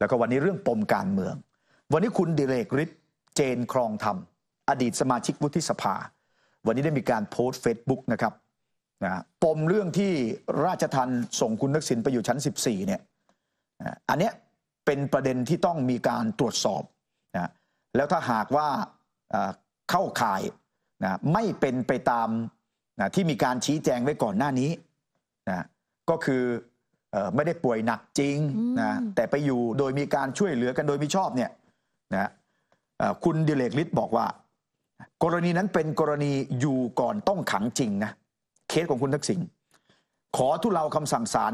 แล้วก็วันนี้เรื่องปมการเมือง วันนี้คุณดิเรกฤทธิ์เจนครองธรรมอดีตสมาชิกวุฒิสภา วันนี้ได้มีการโพสต์เฟซบุ๊กนะครับนะปมเรื่องที่ราชทันส่งคุณนักสินไปอยู่ชั้น 14 เนี่ยอันนี้เป็นประเด็นที่ต้องมีการตรวจสอบนะ แล้วถ้าหากว่าเข้าข่ายนะไม่เป็นไปตามนะที่มีการชี้แจงไว้ก่อนหน้านี้นะ ก็คือไม่ได้ป่วยหนักจริงนะแต่ไปอยู่โดยมีการช่วยเหลือกันโดยมิชอบเนี่ยนะคุณดิเลกฤทธิ์บอกว่า กรณีนั้นเป็นกรณีอยู่ก่อนต้องขังจริงนะเคสของคุณทักษิณขอทุเลาคำสั่งศาล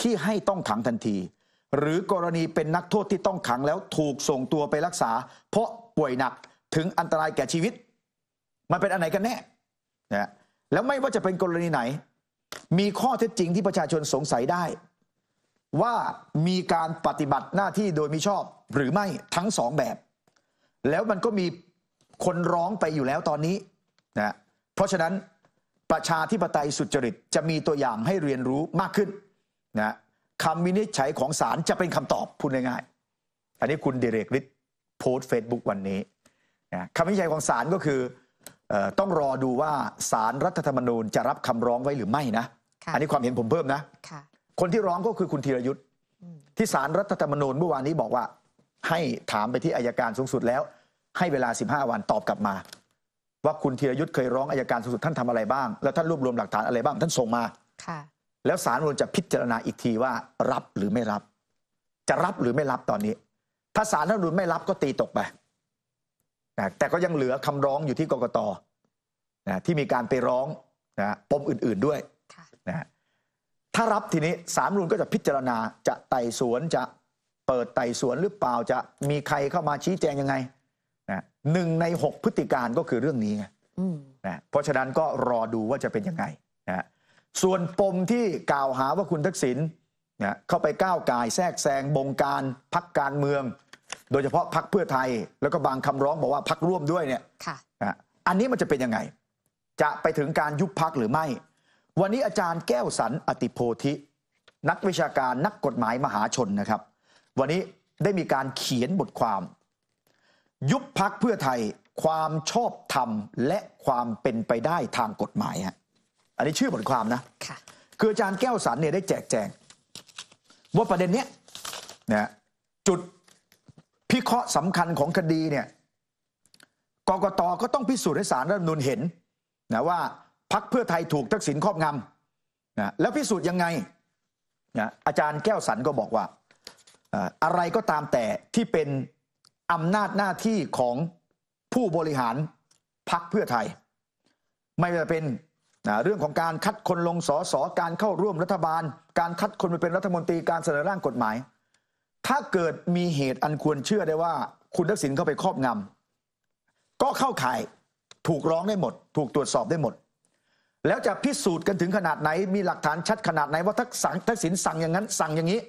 ที่ให้ต้องขังทันที หรือกรณีเป็นนักโทษที่ต้องขังแล้วถูกส่งตัวไปรักษา เพราะป่วยหนักถึงอันตรายแก่ชีวิตมันเป็นอันไหนกันแน่นะแล้วไม่ว่าจะเป็นกรณีไหน มีข้อเท็จจริงที่ประชาชนสงสัยได้ว่ามีการปฏิบัติหน้าที่โดยมิชอบหรือไม่ทั้งสองแบบ แล้วมันก็มีคนร้องไปอยู่แล้วตอนนี้นะเพราะฉะนั้นประชาธิปไตยสุจริตจะมีตัวอย่างให้เรียนรู้มากขึ้นนะคำวินิจฉัยของศาลจะเป็นคำตอบพูดง่ายๆอันนี้คุณเดเรกฤทธิ์โพสต์เฟซบุ๊กวันนี้นะคำวินิจฉัยของศาลก็คือออต้องรอดูว่าศาลรรัฐธรรมนูญจะรับคำร้องไว้หรือไม่นะอันนี้ความเห็นผมเพิ่มนะคนที่ร้องก็คือคุณธีรยุทธ์ที่สารรัฐธรรมนูญเมื่อวานนี้บอกว่าให้ถามไปที่อายการสูงสุดแล้ว ให้เวลา 15 วันตอบกลับมา ว่าคุณธีรยุทธ์เคยร้องอายการสูงสุด ท่านทำอะไรบ้าง แล้วท่านรวบรวมหลักฐานอะไรบ้างท่านส่งมาค่ะแล้วสารรวมจะพิจารณาอีกทีว่ารับหรือไม่รับ จะรับหรือไม่รับตอนนี้ถ้าสารรัฐมนูญไม่รับก็ตีตกไปแต่ก็ยังเหลือคำร้องอยู่ที่กกตที่มีการไปร้องนะปมอื่น ๆด้วยนะถ้ารับทีนี้สามรุนก็จะพิจารณาจะไต่สวนจะเปิดไต่สวนหรือเปล่าจะมีใครเข้ามาชี้แจงยังไงนะหนึ่งในหกพฤติการก็คือเรื่องนี้ไงนะเพราะฉะนั้นก็รอดูว่าจะเป็นยังไงนะส่วนปมที่กล่าวหาว่าคุณทักษิณนะเข้าไปก้าวไายแทรกแซงบงการ พักการเมือง โดยเฉพาะพักเพื่อไทยแล้วก็บางคำร้องบอกว่าพักร่วมด้วยเนี่ยอันนี้มันจะเป็นยังไง จะไปถึงการยุบพักหรือไม่วันนี้อาจารย์แก้วสันอติโพธิ นักวิชาการนักกฎหมายมหาชนนะครับ วันนี้ได้มีการเขียนบทความ ยุบพักเพื่อไทยความชอบธรรมและความเป็นไปได้ทางกฎหมายฮะอันนี้ชื่อบทความนะค่ะคืออาจารย์แก้วสันเนี่ยได้แจกแจงว่าประเด็นเนี้ยนะจุดพิเคราะห์สำคัญของคดีเนี่ยกกตก็ต้องพิสูจน์ให้สารรัฐมนูนเห็นนะว่าพักเพื่อไทยถูกทักษิณครอบงำนะแล้วพิสูจน์ยังไงนะอาจารย์แก้วสันก็บอกว่าอะไรก็ตามแต่ที่เป็นอำนาจหน้าที่ของผู้บริหารพักเพื่อไทย ไม่ว่าเป็นนะเรื่องของการคัดคนลงสอสอการเข้าร่วมรัฐบาล การคัดคนไปเป็นรัฐมนตรีการเสนอร่างกฎหมาย ถ้าเกิดมีเหตุอันควรเชื่อได้ว่า คุณทักษิณเข้าไปครอบงำก็เข้าข่ายถูกร้องได้หมดถูกตรวจสอบได้หมดแล้วจะพิสูจน์กันถึงขนาดไหน มีหลักฐานชัดขนาดไหน ว่าทักษทักษิณสั่งอย่างนั้นสั่งอย่างนี้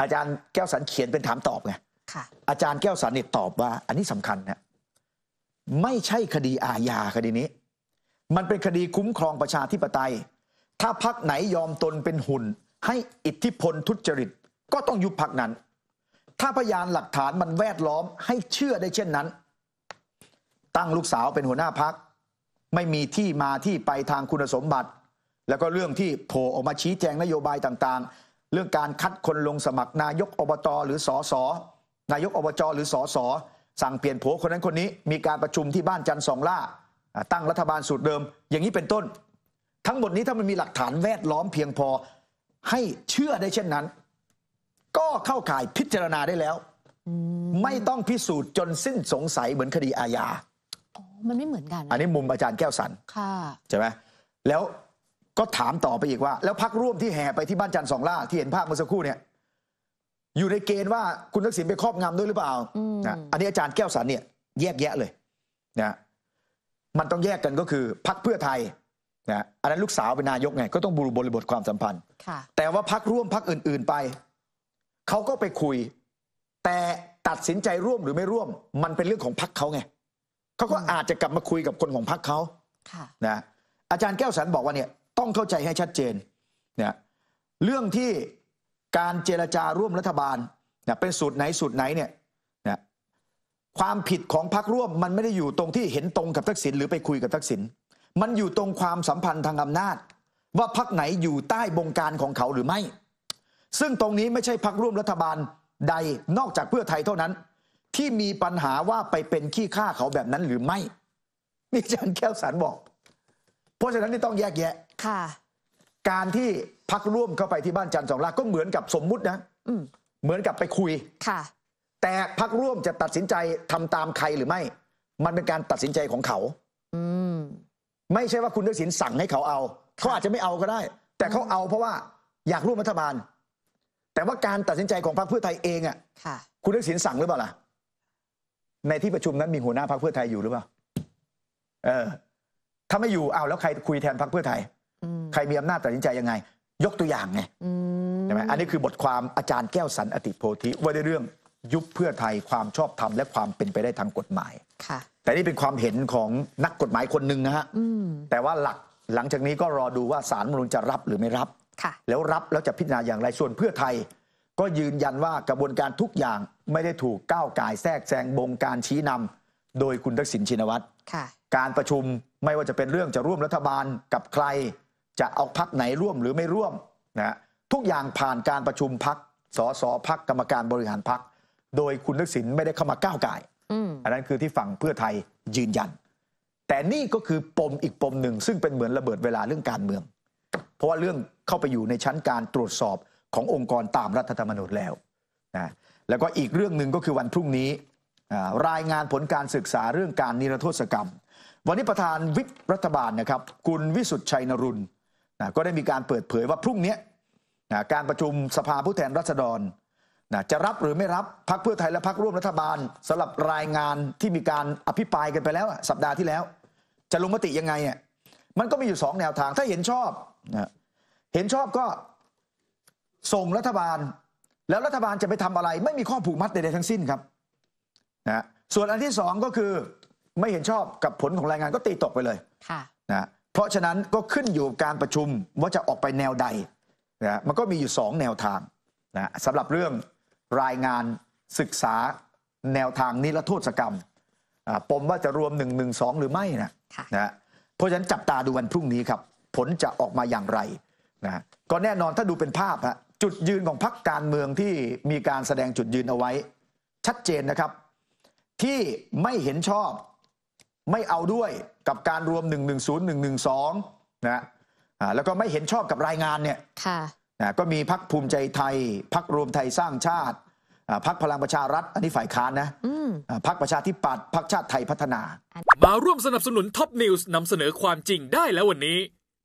อาจารย์แก้วสันเขียนเป็นถามตอบไงอาจารย์แก้วสันนี่ตอบว่า อันนี้สำคัญนะไม่ใช่คดีอาญาคดีนี้ มันเป็นคดีคุ้มครองประชาธิปไตย ถ้าพักไหนยอมตนเป็นหุ่น ให้อิทธิพลทุจริต ก็ต้องยุบพักนั้น ถ้าพยานหลักฐานมันแวดล้อมให้เชื่อได้เช่นนั้น ตั้งลูกสาวเป็นหัวหน้าพักไม่มีที่มาที่ไปทางคุณสมบัติ แล้วก็เรื่องที่โผล่ออกมาชี้แจงนโยบายต่างๆ เรื่องการคัดคนลงสมัครนายกอบตหรือสอสอ นายกอบจหรือสอสอสั่งเปลี่ยนโผคนนั้นคนนี้ มีการประชุมที่บ้านจันทร์สองล่า ตั้งรัฐบาลสูตรเดิม อย่างนี้เป็นต้น ทั้งหมดนี้ถ้ามันมีหลักฐานแวดล้อมเพียงพอให้เชื่อได้เช่นนั้น ก็เข้าข่ายพิจารณาได้แล้ว ไม่ต้องพิสูจน์จนสิ้นสงสัยเหมือนคดีอาญามันไม่เหมือนกัน อันนี้มุมอาจารย์แก้วสันค่ะใช่ไหม แล้วก็ถามต่อไปอีกว่า แล้วพักร่วมที่แห่ไปที่บ้านจันทร์สองล่าที่เห็นภาพเมื่อสักครู่เนี่ยอยู่ในเกณฑ์ว่าคุณทักษิณไปครอบงำด้วยหรือเปล่านะอันนี้อาจารย์แก้วสันเนี่ยแยกแยะเลยนะมันต้องแยกกันก็คือ พักเพื่อไทยนะอันนั้นลูกสาวเป็นนายกไงก็ต้องบูรบริบทความสัมพันธ์แต่ว่าพักร่วมพักอื่น ๆไปเขาก็ไปคุย แต่ตัดสินใจร่วมหรือไม่ร่วม มันเป็นเรื่องของพักเขาไงเขาก็อาจจะกลับมาคุยกับคนของพรรคเขานะอาจารย์แก้วสันบอกว่าเนี่ยต้องเข้าใจให้ชัดเจนเนี่ยเรื่องที่การเจรจาร่วมรัฐบาลเนี่ยเป็นสูตรไหน สูตรไหนเนี่ยนยความผิดของพรรคร่วมมันไม่ได้อยู่ตรงที่เห็นตรงกับทักษิณหรือไปคุยกับทักษิณมันอยู่ตรงความสัมพันธ์ทางอำนาจ ว่าพรรคไหนอยู่ใต้บงการของเขาหรือไม่ ซึ่งตรงนี้ไม่ใช่พรรคร่วมรัฐบาลใดนอกจากเพื่อไทยเท่านั้นที่มีปัญหาว่าไปเป็นขี้ข้าเขาแบบนั้นหรือไม่นี่อาจารย์แก้วสารบอก เพราะฉะนั้นนี่ต้องแยกแยะ ค่ะ การที่พักร่วมเข้าไปที่บ้านจันทร์สองลาก็เหมือนกับสมมุตินะอืเหมือนกับไปคุย ค่ะ แต่พักร่วมจะตัดสินใจทำตามใครหรือไม่ มันเป็นการตัดสินใจของเขา อืมไม่ใช่ว่าคุณทักษิณสั่งให้เขาเอา เขาอาจจะไม่เอาก็ได้ แต่เขาเอาเพราะว่า อยากร่วมรัฐบาล แต่ว่าการตัดสินใจของพรรคเพื่อไทยเองอ่ะค่ะ คุณทักษิณสั่งหรือเปล่าล่ะในที่ประชุมนั้นมีหัวหน้าพรรคเพื่อไทยอยู่หรือเปล่า เออ ถ้าไม่อยู่เอาแล้วใครคุยแทนพรรคเพื่อไทยใครมีอำนาจตัดสินใจยังไง ยกตัวอย่างไงใช่ไหมอันนี้คือบทความอาจารย์แก้วสันอติโพธิว่าในเรื่องยุบเพื่อไทยความชอบธรรมและความเป็นไปได้ทางกฎหมาย ค่ะ แต่นี่เป็นความเห็นของนักกฎหมายคนหนึ่งนะฮะแต่ว่าหลักหลังจากนี้ก็รอดูว่าสารมนุนจะรับหรือไม่รับแล้วรับแล้วจะพิจารณาอย่างไรส่วนเพื่อไทยก็ยืนยันว่ากระบวนการทุกอย่างไม่ได้ถูกก้าวไก่แทรกแซงบงการชี้นำ โดยคุณทักษิณชินวัตรการประชุมไม่ว่าจะเป็นเรื่องจะร่วมรัฐบาลกับใคร จะเอาพักไหนร่วมหรือไม่ร่วมนะทุกอย่างผ่านการประชุมพักสสพักกรรมการบริหารพักโดยคุณทักษิณไม่ได้เข้ามาก้าวไก่อันนั้นคือที่ฝั่งเพื่อไทยยืนยัน แต่นี่ก็คือปมอีกปมหนึ่งซึ่งเป็นเหมือนระเบิดเวลาเรื่องการเมือง เพราะว่าเรื่องเข้าไปอยู่ในชั้นการตรวจสอบขององค์กรตามรัฐธรรมนูญแล้วนะแล้วก็อีกเรื่องหนึ่งก็คือวันพรุ่งนี้รายงานผลการศึกษาเรื่องการนิรโทษกรรม วันนี้ประธานวิปรัฐบาลนะครับคุณวิสุทธ์ชัยนรุนนะก็ได้มีการเปิดเผยว่าพรุ่งนี้นะการประชุมสภาผู้แทนราษฎรนะจะรับหรือไม่รับพักเพื่อไทย และพักร่วมรัฐบาลสำหรับรายงานที่มีการอภิปรายกันไปแล้วสัปดาห์ที่แล้วจะลงมติยังไงเนี่ยมันก็มีอยู่2แนวทางถ้าเห็นชอบนะเห็นชอบก็ส่งรัฐบาลแล้วรัฐบาลจะไปทำอะไร ไม่มีข้อผูกมัดใดๆทั้งสิ้นครับนะส่วนอันที่สองก็คือไม่เห็นชอบกับผลของรายงานก็ตีตกไปเลยนะเพราะฉะนั้นก็ขึ้นอยู่การประชุมว่าจะออกไปแนวใดนะมันก็มีอยู่สองแนวทางนะสำหรับเรื่องรายงานศึกษาแนวทางนิรโทษกรรมปมว่าจะรวมหนสองหรือไม่นะนะเพราะฉะนั้นจับตาดูวันพรุ่งนี้ครับ ผลจะออกมาอย่างไรนะก็แน่นอนถ้าดูเป็นภาพฮะจุดยืนของพรรคการเมืองที่มีการแสดงจุดยืนเอาไว้ ชัดเจนนะครับ ที่ไม่เห็นชอบไม่เอาด้วยกับการรวม 1 1 0 1 1 2นะแล้วก็ไม่เห็นชอบกับรายงานเนี่ย่ะก็มีพักภูมิใจไทย พักรวมไทยสร้างชาติ พักพลังประชารัฐอันนี้ฝ่ายค้านนะพักประชาธิปัตย์พักชาติไทยพัฒนา มาร่วมสนับสนุนท็อปนิวส์นำเสนอความจริงได้แล้ววันนี้